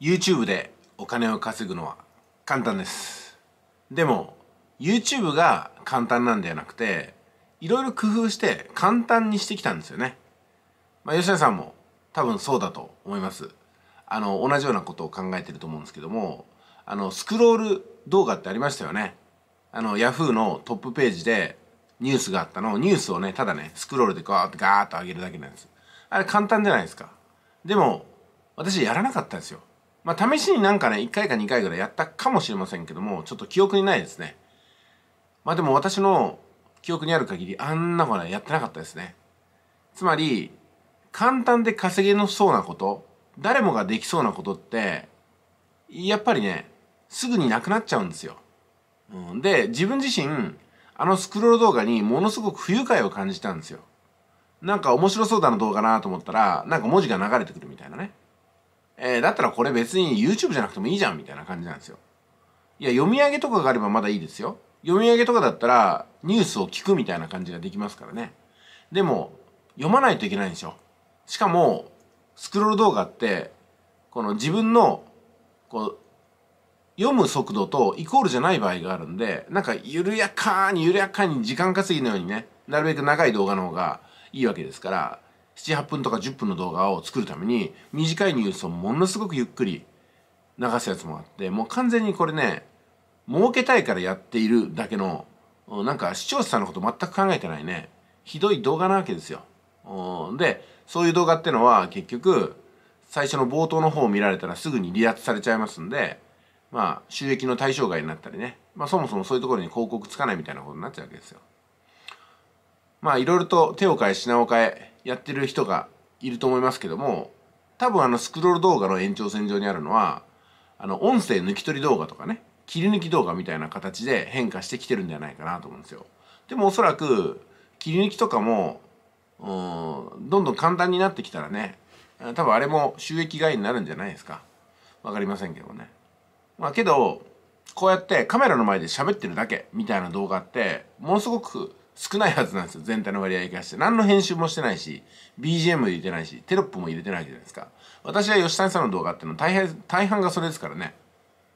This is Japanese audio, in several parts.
YouTube でお金を稼ぐのは簡単ですでも YouTube が簡単なんではなくていろいろ工夫して簡単にしてきたんですよね、まあ、吉田さんも多分そうだと思いますあの同じようなことを考えてると思うんですけどもあのスクロール動画ってありましたよねあの Yahoo のトップページでニュースがあったのをニュースをねただねスクロールでガーッとガー上げるだけなんですあれ簡単じゃないですかでも私やらなかったんですよまあ、試しになんかね、1回か2回ぐらいやったかもしれませんけども、ちょっと記憶にないですね。まあでも私の記憶にある限り、あんなことはやってなかったですね。つまり、簡単で稼げのそうなこと、誰もができそうなことって、やっぱりね、すぐになくなっちゃうんですよ。うん、で、自分自身、あのスクロール動画にものすごく不愉快を感じたんですよ。なんか面白そうだな動画なと思ったら、なんか文字が流れてくるみたいなね。えー、だったらこれ別に YouTube じゃなくてもいいじゃんみたいな感じなんですよ。いや、読み上げとかがあればまだいいですよ。読み上げとかだったらニュースを聞くみたいな感じができますからね。でも、読まないといけないんですよ。しかも、スクロール動画って、この自分の、こう、読む速度とイコールじゃない場合があるんで、なんか緩やかに緩やかに時間稼ぎのようにね、なるべく長い動画の方がいいわけですから、78分とか10分の動画を作るために短いニュースをものすごくゆっくり流すやつもあってもう完全にこれね儲けたいからやっているだけのなんか視聴者さんのこと全く考えてないねひどい動画なわけですよ。でそういう動画ってのは結局最初の冒頭の方を見られたらすぐに離脱されちゃいますんでまあ収益の対象外になったりね、まあ、そもそもそういうところに広告つかないみたいなことになっちゃうわけですよ。まあいろいろと手を変え品を変えやってる人がいると思いますけども多分あのスクロール動画の延長線上にあるのはあの音声抜き取り動画とかね切り抜き動画みたいな形で変化してきてるんじゃないかなと思うんですよでもおそらく切り抜きとかもうんどんどん簡単になってきたらね多分あれも収益外になるんじゃないですか分かりませんけどねまあけどこうやってカメラの前で喋ってるだけみたいな動画ってものすごく少ないはずなんですよ。全体の割合にして。何の編集もしてないし、BGM 入れてないし、テロップも入れてないじゃないですか。私は吉谷さんの動画っていうのは大半、大半がそれですからね。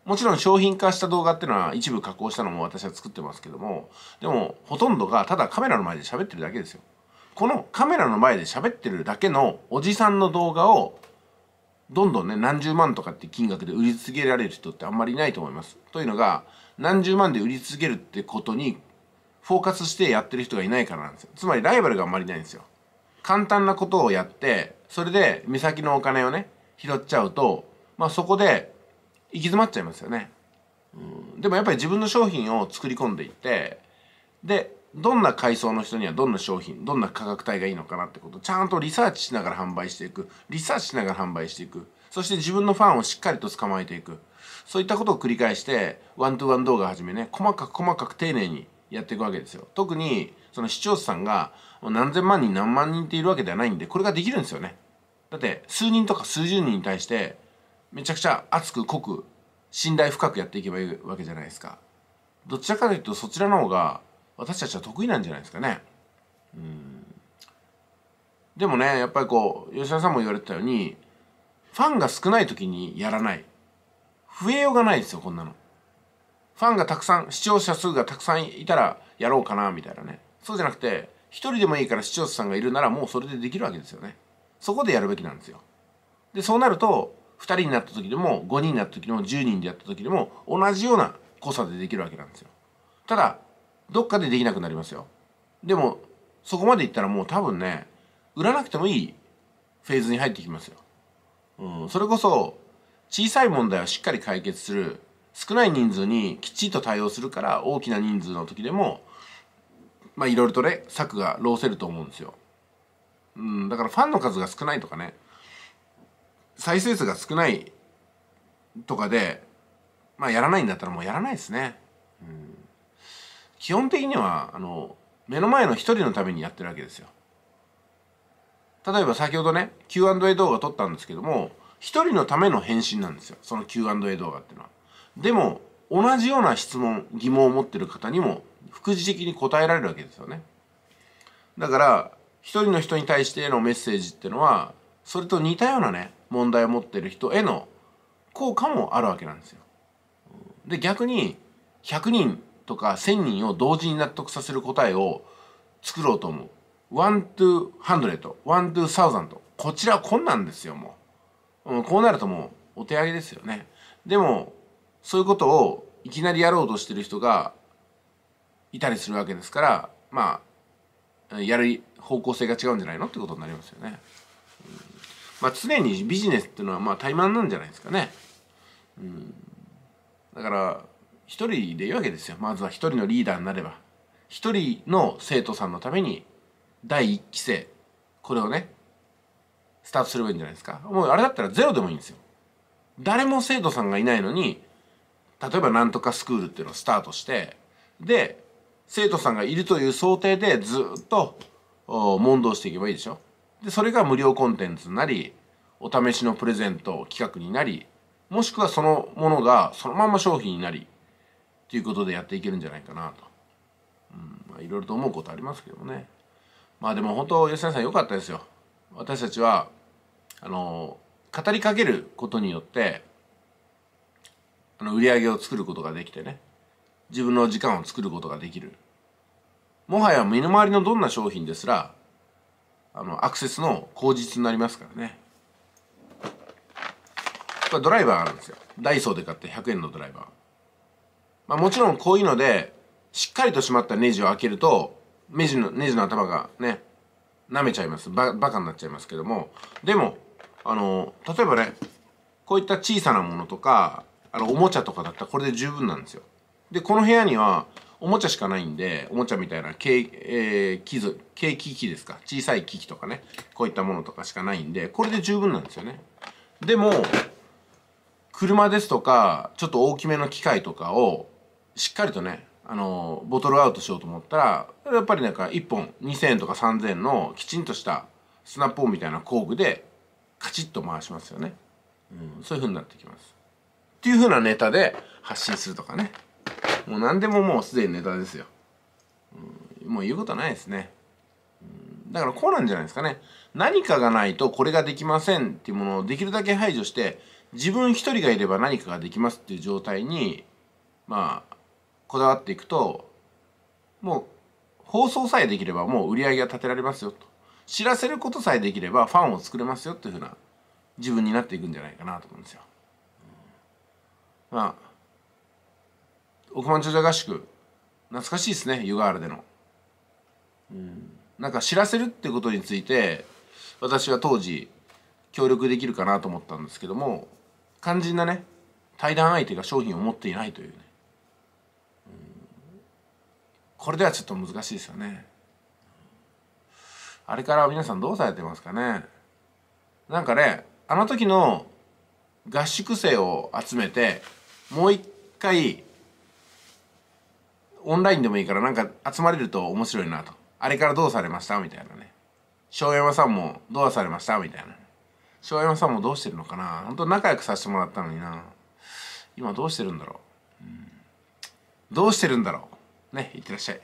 もちろん商品化した動画っていうのは一部加工したのも私は作ってますけども、でもほとんどがただカメラの前で喋ってるだけですよ。このカメラの前で喋ってるだけのおじさんの動画をどんどんね何十万とかって金額で売り続けられる人ってあんまりいないと思います。というのが何十万で売り続けるってことにフォーカスしてやってる人がいないからなんですよつまりライバルがあんまりないんですよ簡単なことをやってそれで目先のお金をね拾っちゃうとまあそこで行き詰まっちゃいますよね、うん、でもやっぱり自分の商品を作り込んでいってでどんな階層の人にはどんな商品どんな価格帯がいいのかなってことをちゃんとリサーチしながら販売していくリサーチしながら販売していくそして自分のファンをしっかりと捕まえていくそういったことを繰り返してワントゥワン動画はじめね細かく細かく丁寧にやっていくわけですよ特にその視聴者さんが何千万人何万人っているわけではないんでこれができるんですよねだって数人とか数十人に対してめちゃくちゃ熱く濃く信頼深くやっていけばいいわけじゃないですかどちらかというとそちらの方が私たちは得意なんじゃないですかねうんでもねやっぱりこう吉田さんも言われてたようにファンが少ない時にやらない増えようがないですよこんなのファンがたくさん視聴者数がたくさんいたらやろうかなみたいなねそうじゃなくて1人でもいいから視聴者さんがいるならもうそれでできるわけですよねそこでやるべきなんですよでそうなると2人になった時でも5人になった時でも10人でやった時でも同じような濃さでできるわけなんですよただどっかでできなくなりますよでもそこまでいったらもう多分ね売らなくてもいいフェーズに入ってきますよ、うん、それこそ小さい問題をしっかり解決する少ない人数にきちっと対応するから大きな人数の時でもまあいろいろとね策が労せると思うんですよ。うん、だからファンの数が少ないとかね再生数が少ないとかでまあやらないんだったらもうやらないですね。うん、基本的にはあの目の前の一人のためにやってるわけですよ。例えば先ほどね Q&A 動画撮ったんですけども一人のための返信なんですよその Q&A 動画っていうのは。でも同じような質問疑問を持ってる方にも副次的に答えられるわけですよねだから一人の人に対してのメッセージっていうのはそれと似たようなね問題を持ってる人への効果もあるわけなんですよで逆に100人とか1,000人を同時に納得させる答えを作ろうと思うワンントゥハドレ o ト、ワン、トゥ、サウザンと。こちらはこんなんですよもう、うん、こうなるともうお手上げですよねでもそういうことをいきなりやろうとしてる人がいたりするわけですからまあやる方向性が違うんじゃないのってことになりますよね。まあ、常にビジネスっていうのはまあ怠慢なんじゃないですかね。うん、だから一人でいいわけですよまずは一人のリーダーになれば一人の生徒さんのために第一期生これをねスタートすればいいんじゃないですかもうあれだったらゼロでもいいんですよ誰も生徒さんがいないのに例えばなんとかスクールっていうのをスタートしてで生徒さんがいるという想定でずっと問答していけばいいでしょでそれが無料コンテンツになりお試しのプレゼント企画になりもしくはそのものがそのまま商品になりっていうことでやっていけるんじゃないかなと、うんまあ、いろいろと思うことありますけどもねまあでも本当吉田さん良かったですよ私たちはあの語りかけることによってあの売り上げを作ることができてね自分の時間を作ることができるもはや身の回りのどんな商品ですらあのアクセスの口実になりますからねこれドライバーがあるんですよダイソーで買って100円のドライバー、まあ、もちろんこういうのでしっかりとしまったネジを開けるとネジのネジの頭がね舐めちゃいますババカになっちゃいますけどもでもあの例えばねこういった小さなものとかあのおもちゃとかだったらこれで十分なんですよでこの部屋にはおもちゃしかないんでおもちゃみたいな軽,、えー、機図軽機器ですか小さい機器とかねこういったものとかしかないんでこれで十分なんですよねでも車ですとかちょっと大きめの機械とかをしっかりとねあのボトルアウトしようと思ったらやっぱりなんか1本2,000円とか3,000円のきちんとしたスナップオンみたいな工具でカチッと回しますよね、うん、そういう風になってきますっていう風なネタで発信するとかねもう何でももうすでにネタですよ、うん、もう言うことないですね、うん、だからこうなんじゃないですかね何かがないとこれができませんっていうものをできるだけ排除して自分一人がいれば何かができますっていう状態にまあこだわっていくともう放送さえできればもう売り上げが立てられますよと知らせることさえできればファンを作れますよっていうふうな自分になっていくんじゃないかなと思うんですよ。まあ、億万長者合宿、懐かしいですね、湯河原での。うん。なんか知らせるってことについて、私は当時、協力できるかなと思ったんですけども、肝心なね、対談相手が商品を持っていないというね。うん、これではちょっと難しいですよね。あれから皆さんどうされてますかねなんかね、あの時の合宿生を集めて、もう一回オンラインでもいいからなんか集まれると面白いなとあれからどうされましたみたいなね庄山さんもどうされましたみたいな庄山さんもどうしてるのかな本当仲良くさせてもらったのにな今どうしてるんだろう、うん、どうしてるんだろうねいってらっしゃい